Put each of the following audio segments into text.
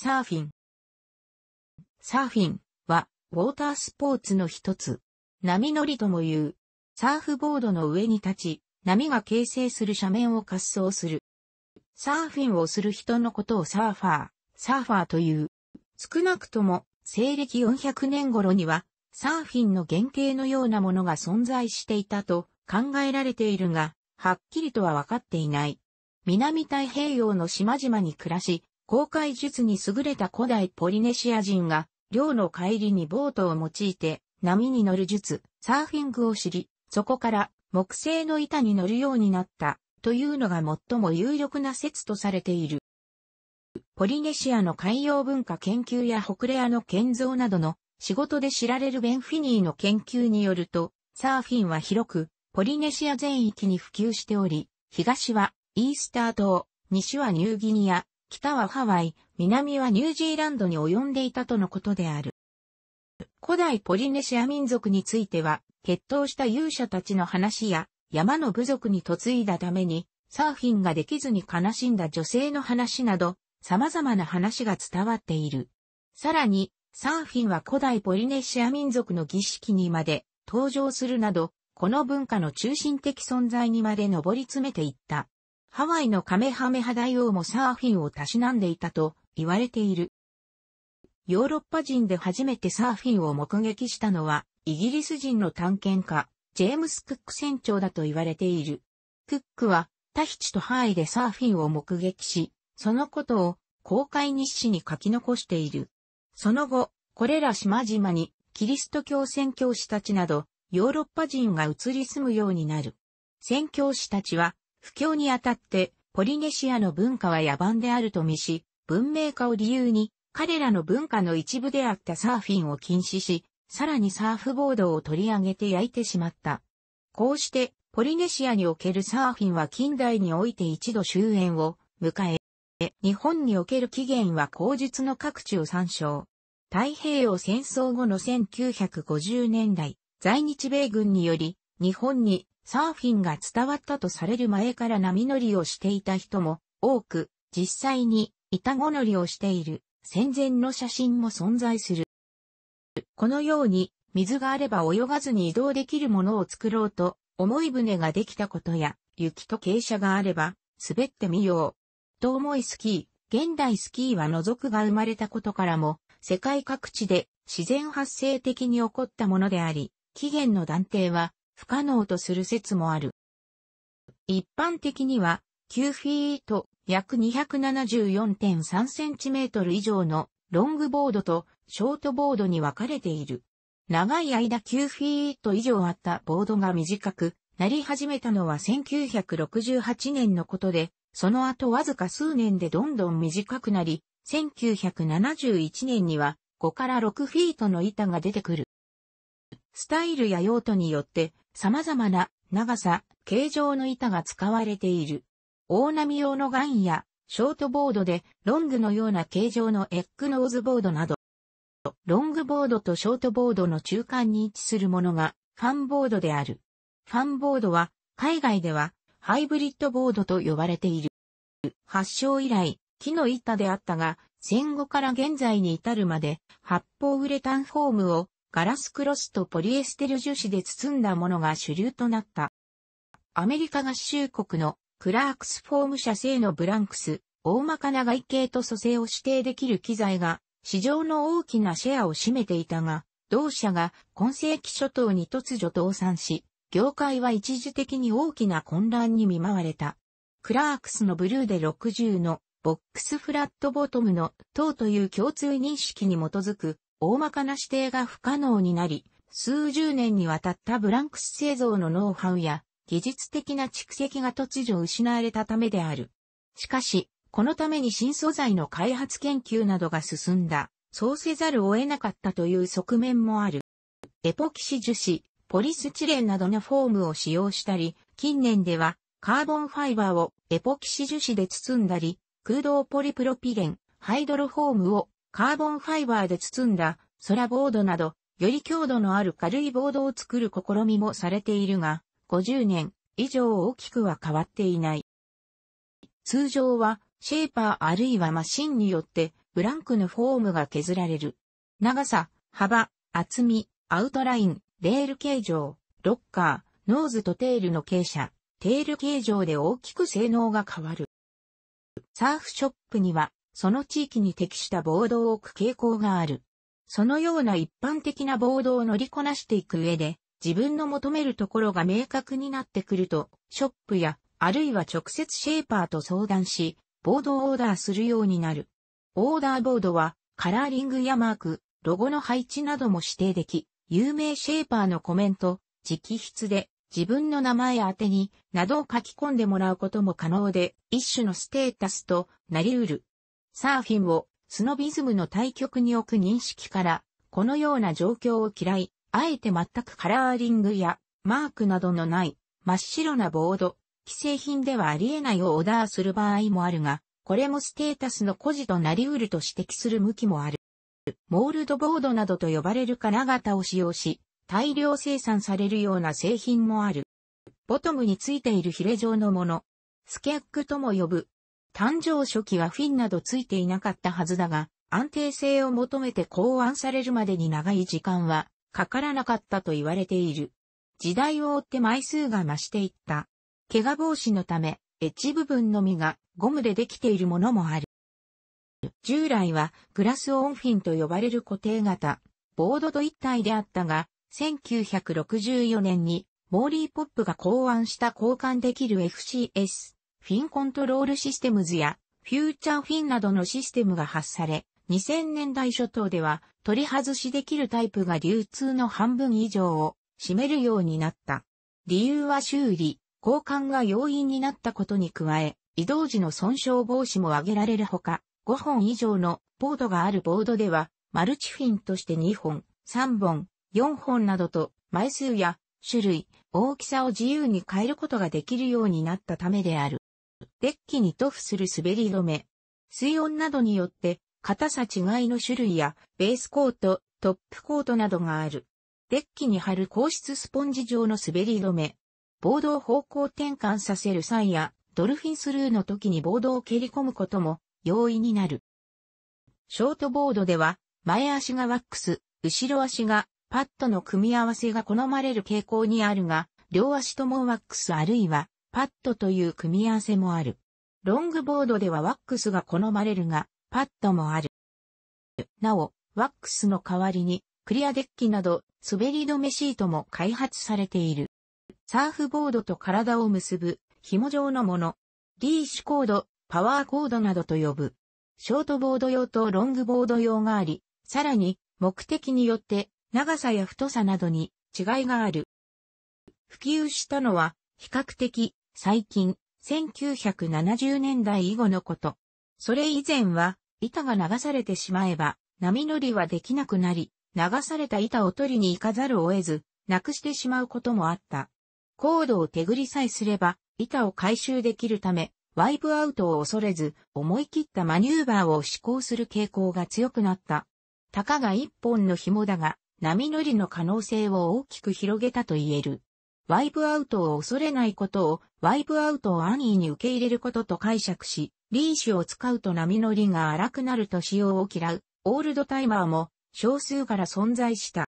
サーフィン。サーフィンは、ウォータースポーツの一つ。波乗りとも言う。サーフボードの上に立ち、波が形成する斜面を滑走する。サーフィンをする人のことをサーファー、サーファーという。少なくとも、西暦400年頃には、サーフィンの原型のようなものが存在していたと考えられているが、はっきりとは分かっていない。南太平洋の島々に暮らし、航海術に優れた古代ポリネシア人が、漁の帰りにボートを用いて、波に乗る術、サーフィングを知り、そこから木製の板に乗るようになった、というのが最も有力な説とされている。ポリネシアの海洋文化研究や北レアの建造などの仕事で知られるベンフィニーの研究によると、サーフィンは広く、ポリネシア全域に普及しており、東はイースター島、西はニューギニア、北はハワイ、南はニュージーランドに及んでいたとのことである。古代ポリネシア民族については、決闘した勇者たちの話や、山の部族に嫁いだために、サーフィンができずに悲しんだ女性の話など、様々な話が伝わっている。さらに、サーフィンは古代ポリネシア民族の儀式にまで登場するなど、この文化の中心的存在にまで上り詰めていった。ハワイのカメハメハ大王もサーフィンをたしなんでいたと言われている。ヨーロッパ人で初めてサーフィンを目撃したのは、イギリス人の探検家、ジェームス・クック船長だと言われている。クックは、タヒチとハワイでサーフィンを目撃し、そのことを公開日誌に書き残している。その後、これら島々にキリスト教宣教師たちなどヨーロッパ人が移り住むようになる。宣教師たちは不況にあたって、ポリネシアの文化は野蛮であると見し、文明化を理由に、彼らの文化の一部であったサーフィンを禁止し、さらにサーフボードを取り上げて焼いてしまった。こうして、ポリネシアにおけるサーフィンは近代において一度終焉を迎え、日本における起源は口述の各地を参照。太平洋戦争後の1950年代、在日米軍により、日本にサーフィンが伝わったとされる前から波乗りをしていた人も多く、実際に板子乗りをしている戦前の写真も存在する。このように水があれば泳がずに移動できるものを作ろうと、思い船ができたことや、雪と傾斜があれば滑ってみよう。と思いスキー、現代スキーは除くが生まれたことからも、世界各地で自然発生的に起こったものであり、起源の断定は不可能とする説もある。一般的には、9フィート約 274.3cm 以上のロングボードとショートボードに分かれている。長い間9フィート以上あったボードが短くなり始めたのは1968年のことで、その後わずか数年でどんどん短くなり、1971年には5から6フィートの板が出てくる。スタイルや用途によって様々な長さ、形状の板が使われている。大波用のガンやショートボードでロングのような形状のエッグノーズボードなど、ロングボードとショートボードの中間に位置するものがファンボードである。ファンボードは海外ではハイブリッドボードと呼ばれている。発祥以来、木の板であったが、戦後から現在に至るまで発泡ウレタンフォームをガラスクロスとポリエステル樹脂で包んだものが主流となった。アメリカ合衆国のクラークスフォーム社製のブランクス、大まかな外形と組成を指定できる機材が市場の大きなシェアを占めていたが、同社が今世紀初頭に突如倒産し、業界は一時的に大きな混乱に見舞われた。クラークスのブルーで60のボックスフラットボトムの等という共通認識に基づく大まかな指定が不可能になり、数十年にわたったブランクス製造のノウハウや技術的な蓄積が突如失われたためである。しかし、このために新素材の開発研究などが進んだ、そうせざるを得なかったという側面もある。エポキシ樹脂、ポリスチレンなどのフォームを使用したり、近年ではカーボンファイバーをエポキシ樹脂で包んだり、空洞ポリプロピレン、ハイドロフォームをカーボンファイバーで包んだ空ボードなど、より強度のある軽いボードを作る試みもされているが、50年以上大きくは変わっていない。通常は、シェーパーあるいはマシンによって、ブランクのフォームが削られる。長さ、幅、厚み、アウトライン、レール形状、ロッカー、ノーズとテールの傾斜、テール形状で大きく性能が変わる。サーフショップにはその地域に適した暴動を置く傾向がある。そのような一般的な暴動を乗りこなしていく上で、自分の求めるところが明確になってくると、ショップや、あるいは直接シェーパーと相談し、ボードをオーダーするようになる。オーダーボードは、カラーリングやマーク、ロゴの配置なども指定でき、有名シェーパーのコメント、直筆で、自分の名前宛てに、などを書き込んでもらうことも可能で、一種のステータスとなり得る。サーフィンをスノビズムの対極に置く認識から、このような状況を嫌い、あえて全くカラーリングやマークなどのない真っ白なボード、既製品ではありえないをオーダーする場合もあるが、これもステータスの孤児となり得ると指摘する向きもある。モールドボードなどと呼ばれる金型を使用し、大量生産されるような製品もある。ボトムについているヒレ状のもの、スケックとも呼ぶ誕生初期はフィンなどついていなかったはずだが、安定性を求めて考案されるまでに長い時間はかからなかったと言われている。時代を追って枚数が増していった。怪我防止のため、エッジ部分のみがゴムでできているものもある。従来はグラスオンフィンと呼ばれる固定型、ボードと一体であったが、1964年にモーリー・ポップが考案した交換できる FCS フィンコントロールシステムズやフューチャーフィンなどのシステムが発され、2000年代初頭では取り外しできるタイプが流通の半分以上を占めるようになった。理由は修理、交換が要因になったことに加え、移動時の損傷防止も挙げられるほか、5本以上のボードがあるボードでは、マルチフィンとして2本、3本、4本などと枚数や種類、大きさを自由に変えることができるようになったためである。デッキに塗布する滑り止め。水温などによって、硬さ違いの種類や、ベースコート、トップコートなどがある。デッキに貼る硬質スポンジ状の滑り止め。ボードを方向転換させる際や、ドルフィンスルーの時にボードを蹴り込むことも容易になる。ショートボードでは、前足がワックス、後ろ足がパッドの組み合わせが好まれる傾向にあるが、両足ともワックスあるいはパッドという組み合わせもある。ロングボードではワックスが好まれるが、パッドもある。なお、ワックスの代わりに、クリアデッキなど、滑り止めシートも開発されている。サーフボードと体を結ぶ、紐状のもの。リーシュコード、パワーコードなどと呼ぶ。ショートボード用とロングボード用があり、さらに、目的によって、長さや太さなどに違いがある。普及したのは、比較的最近、1970年代以後のこと。それ以前は、板が流されてしまえば、波乗りはできなくなり、流された板を取りに行かざるを得ず、なくしてしまうこともあった。コードを手繰りさえすれば、板を回収できるため、ワイプアウトを恐れず、思い切ったマニューバーを試行する傾向が強くなった。たかが一本の紐だが、波乗りの可能性を大きく広げたと言える。ワイプアウトを恐れないことを、ワイプアウトを安易に受け入れることと解釈し、リーシュを使うと波乗りが荒くなると使用を嫌う、オールドタイマーも少数から存在した。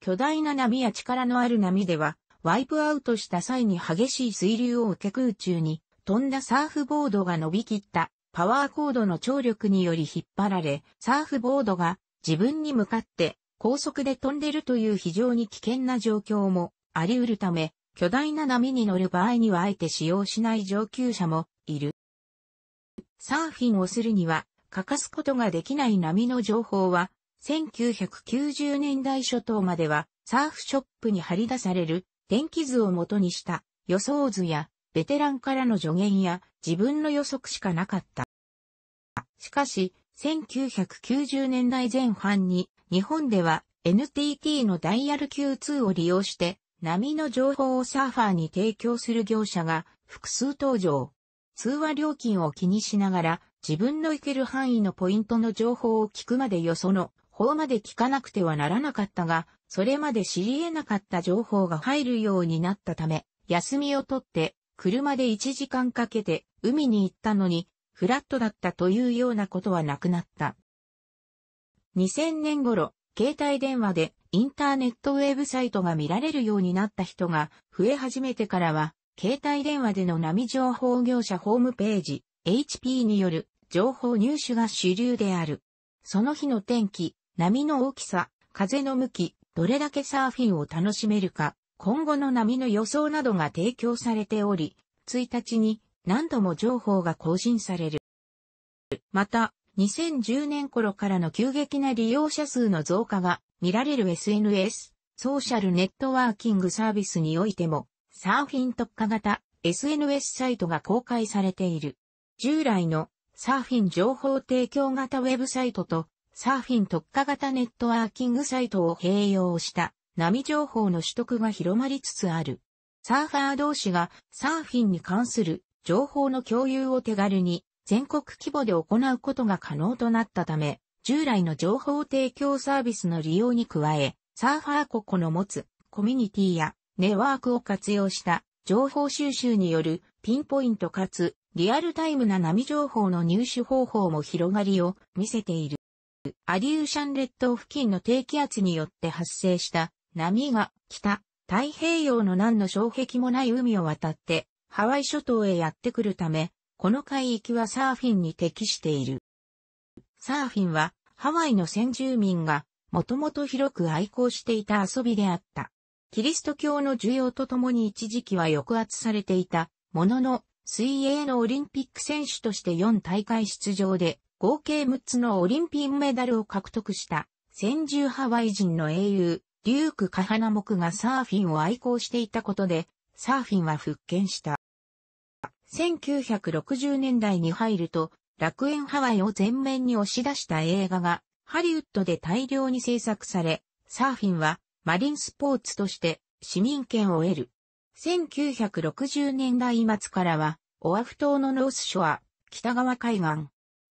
巨大な波や力のある波では、ワイプアウトした際に激しい水流を受け空中に、飛んだサーフボードが伸びきった、パワーコードの張力により引っ張られ、サーフボードが自分に向かって高速で飛んでるという非常に危険な状況もあり得るため、巨大な波に乗る場合にはあえて使用しない上級者もいる。サーフィンをするには欠かすことができない波の情報は、1990年代初頭まではサーフショップに張り出される天気図を元にした予想図やベテランからの助言や自分の予測しかなかった。しかし、1990年代前半に日本では NTT のダイヤル Q2 を利用して波の情報をサーファーに提供する業者が複数登場。通話料金を気にしながら自分の行ける範囲のポイントの情報を聞くまでよその方まで聞かなくてはならなかったが、それまで知り得なかった情報が入るようになったため、休みを取って車で1時間かけて海に行ったのにフラットだったというようなことはなくなった。2000年頃、携帯電話でインターネットウェブサイトが見られるようになった人が増え始めてからは、携帯電話での波情報業者ホームページ、HP による情報入手が主流である。その日の天気、波の大きさ、風の向き、どれだけサーフィンを楽しめるか、今後の波の予想などが提供されており、1日に何度も情報が更新される。また、2010年頃からの急激な利用者数の増加が見られる SNS、ソーシャルネットワーキングサービスにおいても、サーフィン特化型 SNS サイトが公開されている。従来のサーフィン情報提供型ウェブサイトとサーフィン特化型ネットワーキングサイトを併用した波情報の取得が広まりつつある。サーファー同士がサーフィンに関する情報の共有を手軽に全国規模で行うことが可能となったため、従来の情報提供サービスの利用に加え、サーファー国の持つコミュニティやネワークを活用した情報収集によるピンポイントかつリアルタイムな波情報の入手方法も広がりを見せている。アリューシャン列島付近の低気圧によって発生した波が北、太平洋の何の障壁もない海を渡ってハワイ諸島へやってくるためこの海域はサーフィンに適している。サーフィンはハワイの先住民がもともと広く愛好していた遊びであった。キリスト教の需要とともに一時期は抑圧されていたものの、水泳のオリンピック選手として4大会出場で、合計6つのオリンピックメダルを獲得した、先住ハワイ人の英雄、デューク・カハナモクがサーフィンを愛好していたことで、サーフィンは復権した。1960年代に入ると、楽園ハワイを前面に押し出した映画が、ハリウッドで大量に制作され、サーフィンはマリンスポーツとして市民権を得る。1960年代末からは、オアフ島のノースショア、北側海岸、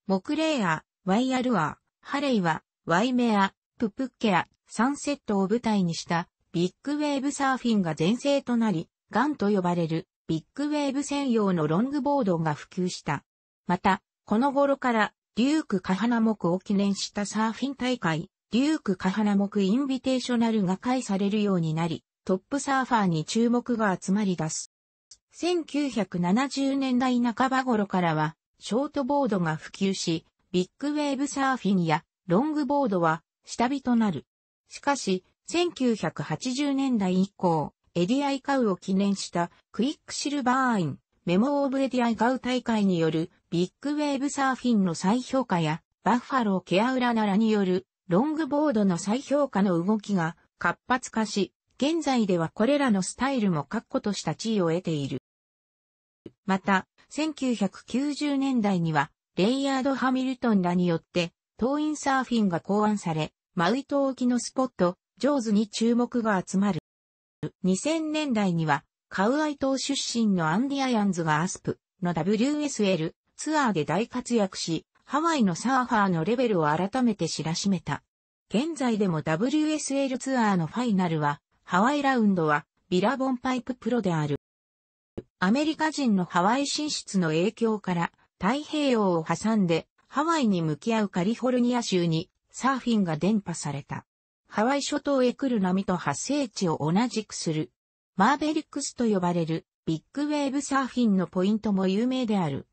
モクレーア、ワイアルア、ハレイは、ワイメア、ププッケア、サンセットを舞台にしたビッグウェーブサーフィンが前世となり、ガンと呼ばれるビッグウェーブ専用のロングボードが普及した。また、この頃から、デューク・カハナモクを記念したサーフィン大会、デューク・カハナモク・インビテーショナルが開されるようになり、トップサーファーに注目が集まり出す。1970年代半ば頃からは、ショートボードが普及し、ビッグウェーブサーフィンやロングボードは下火となる。しかし、1980年代以降、エディアイカウを記念したクイックシルバーインメモオブエディアイカウ大会によるビッグウェーブサーフィンの再評価やバッファローケアウラナラによるロングボードの再評価の動きが活発化し、現在ではこれらのスタイルも確固とした地位を得ている。また、1990年代には、レイヤード・ハミルトンらによって、トーインサーフィンが考案され、マウイ島沖のスポット、上手に注目が集まる。2000年代には、カウアイ島出身のアンディアヤンズがアスプの WSL ツアーで大活躍し、ハワイのサーファーのレベルを改めて知らしめた。現在でも WSL ツアーのファイナルは、ハワイラウンドはビラボンパイププロである。アメリカ人のハワイ進出の影響から太平洋を挟んでハワイに向き合うカリフォルニア州にサーフィンが伝播された。ハワイ諸島へ来る波と発生地を同じくする。マーベリックスと呼ばれるビッグウェーブサーフィンのポイントも有名である。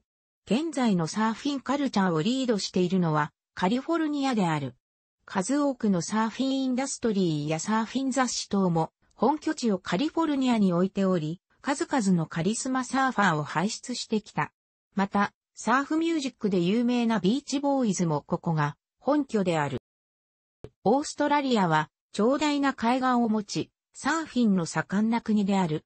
現在のサーフィンカルチャーをリードしているのはカリフォルニアである。数多くのサーフィンインダストリーやサーフィン雑誌等も本拠地をカリフォルニアに置いており、数々のカリスマサーファーを輩出してきた。また、サーフミュージックで有名なビーチボーイズもここが本拠である。オーストラリアは、長大な海岸を持ち、サーフィンの盛んな国である。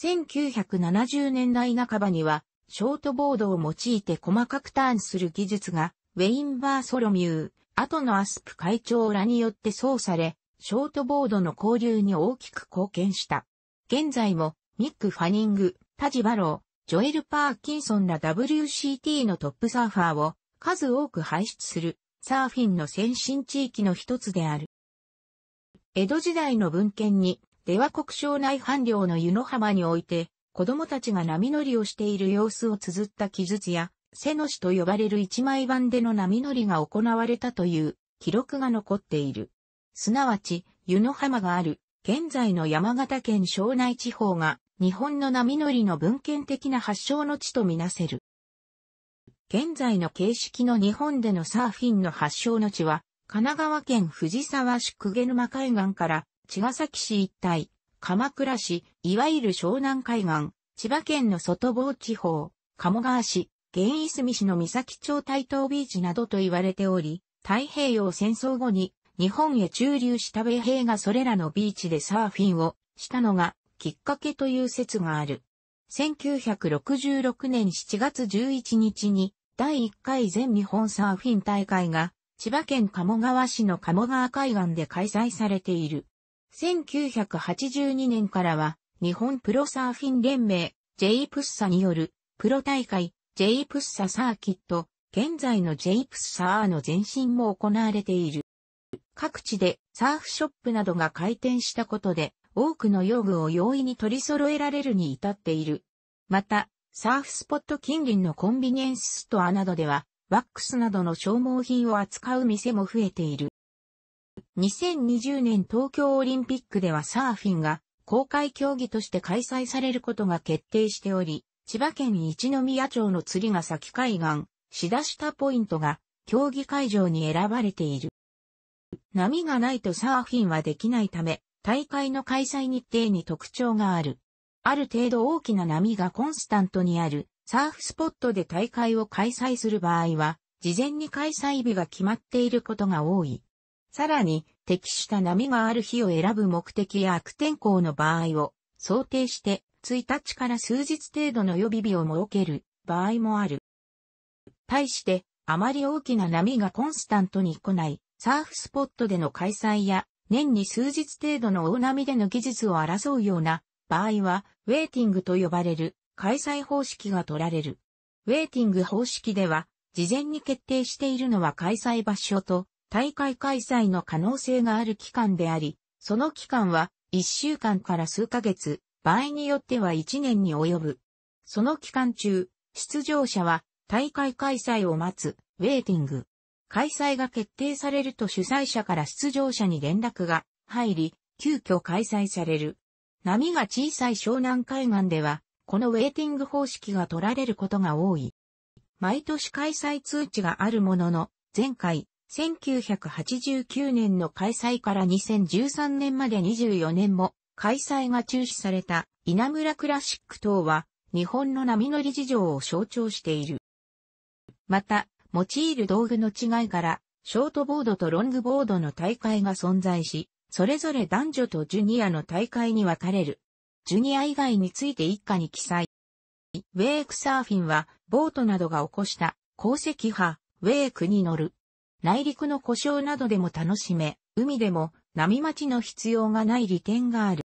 1970年代半ばには、ショートボードを用いて細かくターンする技術が、ウェインバー・ソロミュー、後のアスプ会長らによって操作され、ショートボードの交流に大きく貢献した。現在も、ミック・ファニング、タジ・バロー、ジョエル・パーキンソンら WCT のトップサーファーを数多く輩出するサーフィンの先進地域の一つである。江戸時代の文献に、出羽国省内半領の湯の浜において、子供たちが波乗りをしている様子を綴った記述や、背の死と呼ばれる一枚板での波乗りが行われたという記録が残っている。すなわち、湯の浜がある、現在の山形県庄内地方が、日本の波乗りの文献的な発祥の地とみなせる。現在の形式の日本でのサーフィンの発祥の地は、神奈川県藤沢市毛沼海岸から茅ヶ崎市一帯、鎌倉市、いわゆる湘南海岸、千葉県の外房地方、鴨川市、現泉市の三崎町台東ビーチなどと言われており、太平洋戦争後に日本へ駐留した米兵がそれらのビーチでサーフィンをしたのがきっかけという説がある。1966年7月11日に第1回全日本サーフィン大会が千葉県鴨川市の鴨川海岸で開催されている。1982年からは日本プロサーフィン連盟 J プッサによるプロ大会 J プッササーキット現在の J プッサーの前身も行われている。各地でサーフショップなどが開店したことで多くの用具を容易に取り揃えられるに至っている。また、サーフスポット近隣のコンビニエンスストアなどでは、ワックスなどの消耗品を扱う店も増えている。2020年東京オリンピックではサーフィンが公開競技として開催されることが決定しており、千葉県一宮町の釣ヶ崎海岸、しだしたポイントが競技会場に選ばれている。波がないとサーフィンはできないため、大会の開催日程に特徴がある。ある程度大きな波がコンスタントにあるサーフスポットで大会を開催する場合は、事前に開催日が決まっていることが多い。さらに、適した波がある日を選ぶ目的や悪天候の場合を想定して、1日から数日程度の予備日を設ける場合もある。対して、あまり大きな波がコンスタントに来ない、サーフスポットでの開催や、年に数日程度の大波での技術を争うような場合は、ウェイティングと呼ばれる開催方式が取られる。ウェイティング方式では、事前に決定しているのは開催場所と大会開催の可能性がある期間であり、その期間は1週間から数ヶ月、場合によっては1年に及ぶ。その期間中、出場者は大会開催を待つ、ウェイティング。開催が決定されると主催者から出場者に連絡が入り、急遽開催される。波が小さい湘南海岸では、このウェイティング方式が取られることが多い。毎年開催通知があるものの、前回、1989年の開催から2013年まで24年も開催が中止された稲村クラシック等は日本の波乗り事情を象徴している。また、用いる道具の違いからショートボードとロングボードの大会が存在し、それぞれ男女とジュニアの大会に分かれる。ジュニア以外について一家に記載。ウェークサーフィンは、ボートなどが起こした、鉱石波、ウェークに乗る。内陸の故障などでも楽しめ、海でも波待ちの必要がない利点がある。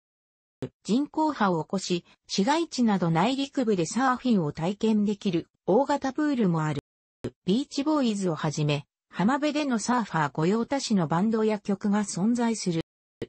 人工波を起こし、市街地など内陸部でサーフィンを体験できる大型プールもある。ビーチボーイズをはじめ、浜辺でのサーファー御用達のバンドや曲が存在する。